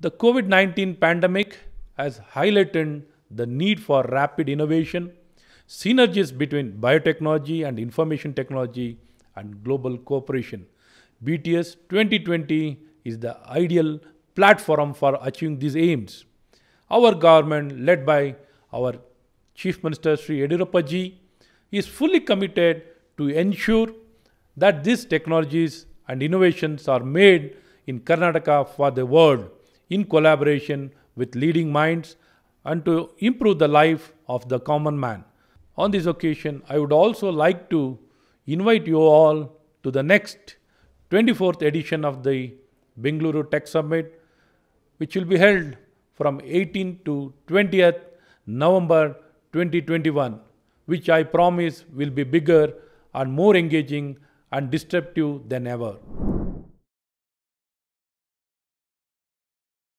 The COVID 19 pandemic has highlighted the need for rapid innovation, synergies between biotechnology and information technology, and global cooperation. BTS 2020 is the ideal platform for achieving these aims. Our government, led by our Chief Minister Sri Yadurappa ji, is fully committed to ensure that these technologies and innovations are made in Karnataka for the world in collaboration with leading minds and to improve the life of the common man. On this occasion, I would also like to invite you all to the next 24th edition of the Bengaluru Tech Summit, which will be held from 18th to 20th November 2021, which I promise will be bigger and more engaging and disruptive than ever.